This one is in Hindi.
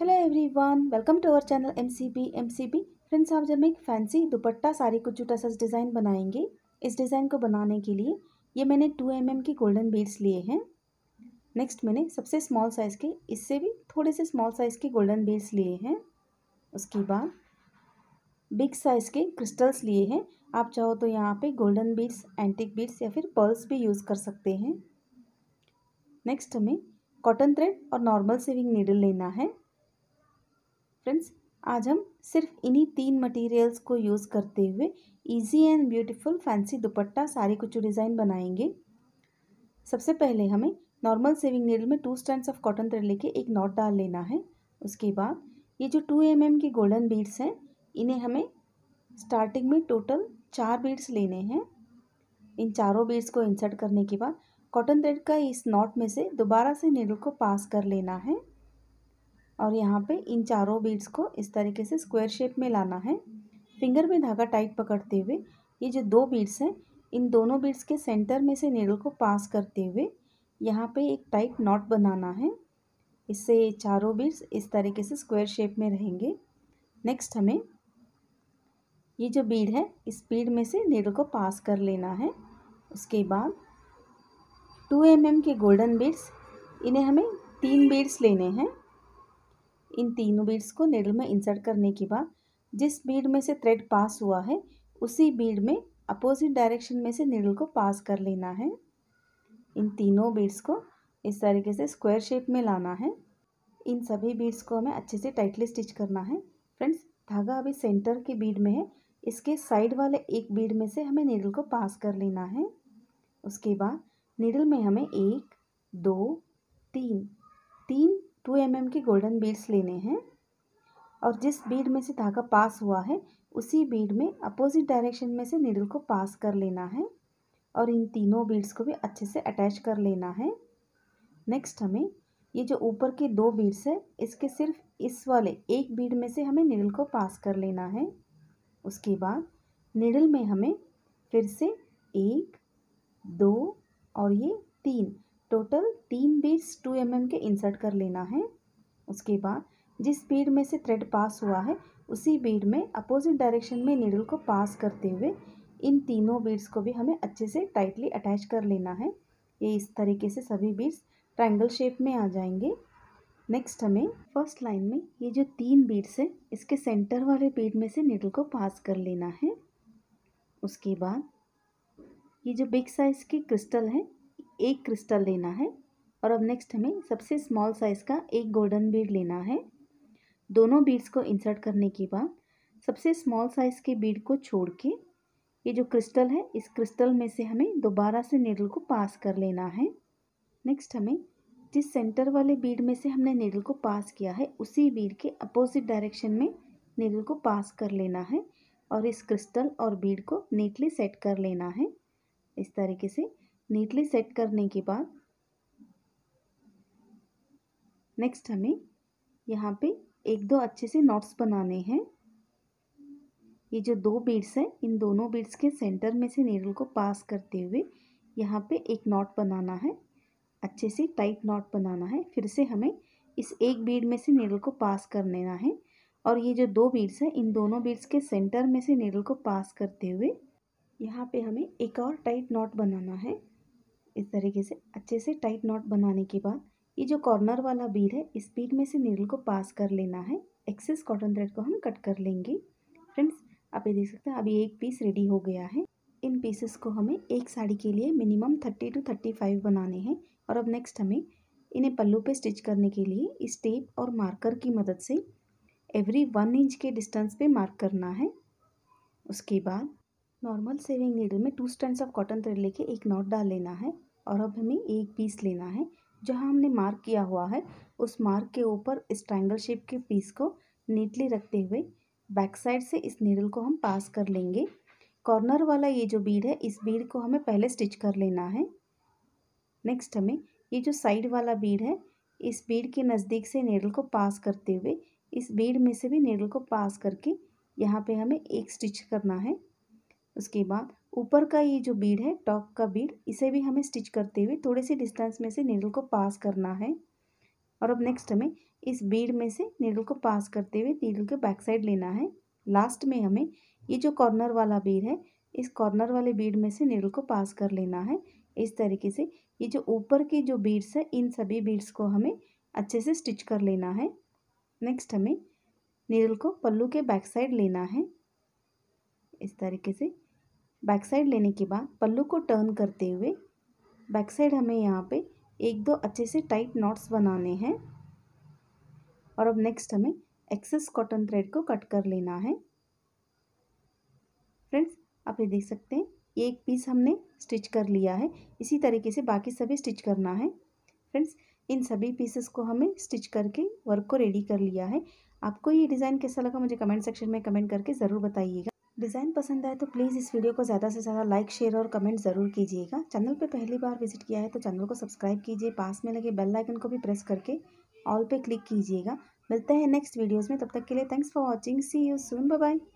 hello everyone welcome to our channel MCB MCB friends आप जब एक फैंसी दुपट्टा साड़ी को जूटा सा डिज़ाइन बनाएंगे इस डिज़ाइन को बनाने के लिए ये मैंने टू एम mm के गोल्डन बीड्स लिए हैं नेक्स्ट मैंने सबसे स्मॉल साइज़ के इससे भी थोड़े से स्मॉल साइज़ के गोल्डन बीड्स लिए हैं उसके बाद बिग साइज़ के क्रिस्टल्स लिए हैं आप चाहो तो यहाँ पर गोल्डन बीड्स एंटिक बीड्स या फिर पर्ल्स भी यूज़ कर सकते हैं नेक्स्ट हमें कॉटन थ्रेड और नॉर्मल सेविंग नीडल लेना है फ्रेंड्स आज हम सिर्फ इन्हीं तीन मटेरियल्स को यूज़ करते हुए easy and beautiful fancy dupatta sari कुछ डिज़ाइन बनाएंगे सबसे पहले हमें नॉर्मल सेविंग नीडल में two strand of cotton thread लेके एक नॉट डाल लेना है उसके बाद ये जो टू एम के गोल्डन बीड्स हैं इन्हें हमें स्टार्टिंग में टोटल चार बीड्स लेने हैं इन चारों बीड्स को इंसर्ट करने के बाद कॉटन थ्रेड का इस नॉट में से दोबारा से नीडल को पास कर लेना है और यहाँ पे इन चारों बीड्स को इस तरीके से स्क्वायर शेप में लाना है फिंगर में धागा टाइट पकड़ते हुए ये जो दो बीड्स हैं इन दोनों बीड्स के सेंटर में से नीडल को पास करते हुए यहाँ पे एक टाइट नॉट बनाना है इससे चारों बीड्स इस तरीके से स्क्वायर शेप में रहेंगे नेक्स्ट हमें ये जो बीड है इस बीड में से नीडल को पास कर लेना है उसके बाद टू एम mm के गोल्डन बीड्स इन्हें हमें तीन बीड्स लेने हैं इन तीनों बीड्स को नेडल में इंसर्ट करने के बाद जिस बीड में से थ्रेड पास हुआ है उसी बीड में अपोजिट डायरेक्शन में से नीडल को पास कर लेना है इन तीनों बीड्स को इस तरीके से स्क्वायर शेप में लाना है इन सभी बीड्स को हमें अच्छे से टाइटली स्टिच करना है फ्रेंड्स धागा अभी सेंटर के बीड में है इसके साइड वाले एक बीड में से हमें नीडल को पास कर लेना है उसके बाद नीडल में हमें एक दो तीन तीन टू एम एम के गोल्डन बीड्स लेने हैं और जिस बीड में से धागा पास हुआ है उसी बीड में अपोजिट डायरेक्शन में से नीडल को पास कर लेना है और इन तीनों बीड्स को भी अच्छे से अटैच कर लेना है नेक्स्ट हमें ये जो ऊपर के दो बीड्स है इसके सिर्फ इस वाले एक बीड में से हमें नीडल को पास कर लेना है उसके बाद नीडल में हमें फिर से एक दो और ये तीन टोटल तीन बीट्स टू एम के इंसर्ट कर लेना है उसके बाद जिस बीड में से थ्रेड पास हुआ है उसी बीड में अपोजिट डायरेक्शन में नीडल को पास करते हुए इन तीनों बीड्स को भी हमें अच्छे से टाइटली अटैच कर लेना है ये इस तरीके से सभी बीड्स ट्रायंगल शेप में आ जाएंगे नेक्स्ट हमें फर्स्ट लाइन में ये जो तीन बीड्स हैं इसके सेंटर वाले बीड में से नीडल को पास कर लेना है उसके बाद ये जो बिग साइज़ के क्रिस्टल है एक क्रिस्टल लेना है और अब नेक्स्ट हमें सबसे स्मॉल साइज़ का एक गोल्डन बीड लेना है दोनों बीड्स को इंसर्ट करने के बाद सबसे स्मॉल साइज़ के बीड को छोड़ के ये जो क्रिस्टल है इस क्रिस्टल में से हमें दोबारा से नीडल को पास कर लेना है नेक्स्ट हमें जिस सेंटर वाले बीड में से हमने नीडल को पास किया है उसी बीड के अपोजिट डायरेक्शन में नीडल को पास कर लेना है और इस क्रिस्टल और बीड को नीटली सेट कर लेना है इस तरीके से नीटली सेट करने के बाद नेक्स्ट हमें यहाँ पे एक दो अच्छे से नॉट्स बनाने हैं ये जो दो बीड्स हैं इन दोनों बीड्स के सेंटर में से नीडल को पास करते हुए यहाँ पे एक नॉट बनाना है अच्छे से टाइट नॉट बनाना है फिर से हमें इस एक बीड में से नीडल को पास कर लेना है और ये जो दो बीड्स हैं इन दोनों बीड्स के सेंटर में से नीडल को पास करते हुए यहाँ पे हमें एक और टाइट नॉट बनाना है इस तरीके से अच्छे से टाइट नॉट बनाने के बाद ये जो कॉर्नर वाला बीड है इस बीड में से नीडल को पास कर लेना है एक्सेस कॉटन थ्रेड को हम कट कर लेंगे फ्रेंड्स आप ये देख सकते हैं अभी एक पीस रेडी हो गया है इन पीसेस को हमें एक साड़ी के लिए minimum thirty two thirty five बनाने हैं और अब नेक्स्ट हमें इन्हें पल्लू पे स्टिच करने के लिए इस टेप और मार्कर की मदद से एवरी वन इंच के डिस्टेंस पे मार्क करना है उसके बाद नॉर्मल सेविंग नीडल में two strand of cotton thread लेके एक नॉट डाल लेना है और अब हमें एक पीस लेना है जहाँ हमने मार्क किया हुआ है उस मार्क के ऊपर इस ट्राइंगल शेप के पीस को नीटली रखते हुए बैक साइड से इस नीडल को हम पास कर लेंगे कॉर्नर वाला ये जो बीड है इस बीड को हमें पहले स्टिच कर लेना है नेक्स्ट हमें ये जो साइड वाला बीड है इस बीड के नज़दीक से नीडल को पास करते हुए इस बीड में से भी नीडल को पास करके यहाँ पे हमें एक स्टिच करना है उसके बाद ऊपर का ये जो बीड है टॉप का बीड इसे भी हमें स्टिच करते हुए थोड़े से डिस्टेंस में से नीडल को पास करना है और अब नेक्स्ट हमें इस बीड में से नीडल को पास करते हुए नीडल के बैक साइड लेना है लास्ट में हमें ये जो कॉर्नर वाला बीड है इस कॉर्नर वाले बीड में से नीडल को पास कर लेना है इस तरीके से ये जो ऊपर के जो बीड्स है इन सभी बीड्स को हमें अच्छे से स्टिच कर लेना है नेक्स्ट हमें नीडल को पल्लू के बैक साइड लेना है इस तरीके से बैक साइड लेने के बाद पल्लू को टर्न करते हुए बैक साइड हमें यहाँ पे एक दो अच्छे से टाइट नॉट्स बनाने हैं और अब नेक्स्ट हमें एक्सेस कॉटन थ्रेड को कट कर लेना है फ्रेंड्स आप ये देख सकते हैं एक पीस हमने स्टिच कर लिया है इसी तरीके से बाकी सभी स्टिच करना है फ्रेंड्स इन सभी पीसेस को हमें स्टिच करके वर्क को रेडी कर लिया है आपको ये डिज़ाइन कैसा लगा मुझे कमेंट सेक्शन में कमेंट करके ज़रूर बताइएगा डिज़ाइन पसंद आए तो प्लीज़ इस वीडियो को ज़्यादा से ज़्यादा लाइक शेयर और कमेंट ज़रूर कीजिएगा चैनल पर पहली बार विजिट किया है तो चैनल को सब्सक्राइब कीजिए पास में लगे बेल आइकन को भी प्रेस करके ऑल पे क्लिक कीजिएगा मिलते हैं नेक्स्ट वीडियोज़ में तब तक के लिए thanks for watching see you soon bye